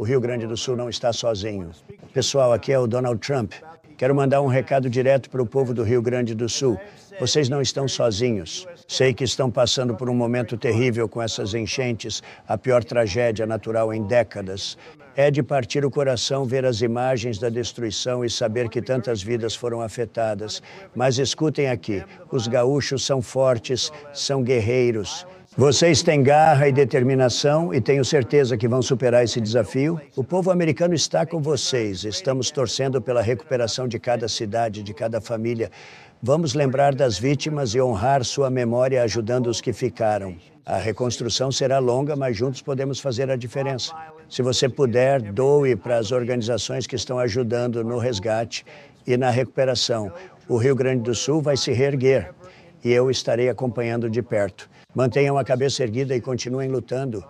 O Rio Grande do Sul não está sozinho. Pessoal, aqui é o Donald Trump. Quero mandar um recado direto para o povo do Rio Grande do Sul. Vocês não estão sozinhos. Sei que estão passando por um momento terrível com essas enchentes, a pior tragédia natural em décadas. É de partir o coração ver as imagens da destruição e saber que tantas vidas foram afetadas. Mas escutem aqui: os gaúchos são fortes, são guerreiros. Vocês têm garra e determinação e tenho certeza que vão superar esse desafio. O povo americano está com vocês. Estamos torcendo pela recuperação de cada cidade, de cada família. Vamos lembrar das vítimas e honrar sua memória ajudando os que ficaram. A reconstrução será longa, mas juntos podemos fazer a diferença. Se você puder, doe para as organizações que estão ajudando no resgate e na recuperação. O Rio Grande do Sul vai se reerguer e eu estarei acompanhando de perto. Mantenham a cabeça erguida e continuem lutando